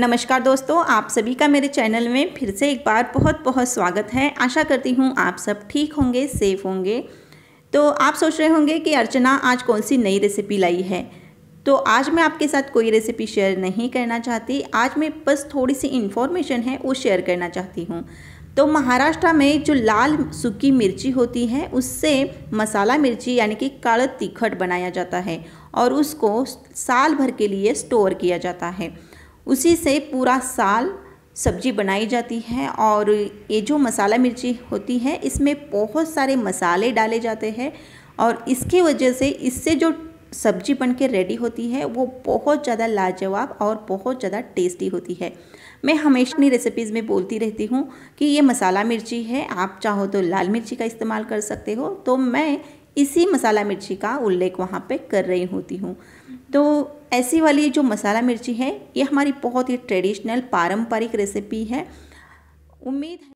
नमस्कार दोस्तों आप सभी का मेरे चैनल में फिर से एक बार बहुत बहुत स्वागत है आशा करती हूँ आप सब ठीक होंगे सेफ होंगे तो आप सोच रहे होंगे कि अर्चना आज कौन सी नई रेसिपी लाई है तो आज मैं आपके साथ कोई रेसिपी शेयर नहीं करना चाहती आज मैं बस थोड़ी सी इन्फॉर्मेशन है वो शेयर करना चाहती हूँ तो महाराष्ट्र में जो लाल सूखी मिर्ची होती है उससे मसाला मिर्ची यानी कि काला तीखट बनाया जाता है और उसको साल भर के लिए स्टोर किया जाता है उसी से पूरा साल सब्जी बनाई जाती है और ये जो मसाला मिर्ची होती है इसमें बहुत सारे मसाले डाले जाते हैं और इसकी वजह से इससे जो सब्जी बन के रेडी होती है वो बहुत ज़्यादा लाजवाब और बहुत ज़्यादा टेस्टी होती है मैं हमेशा अपनी रेसिपीज़ में बोलती रहती हूँ कि ये मसाला मिर्ची है आप चाहो तो लाल मिर्ची का इस्तेमाल कर सकते हो तो मैं इसी मसाला मिर्ची का उल्लेख वहाँ पे कर रही होती हूँ तो ऐसी वाली जो मसाला मिर्ची है ये हमारी बहुत ही ट्रेडिशनल पारंपरिक रेसिपी है उम्मीद है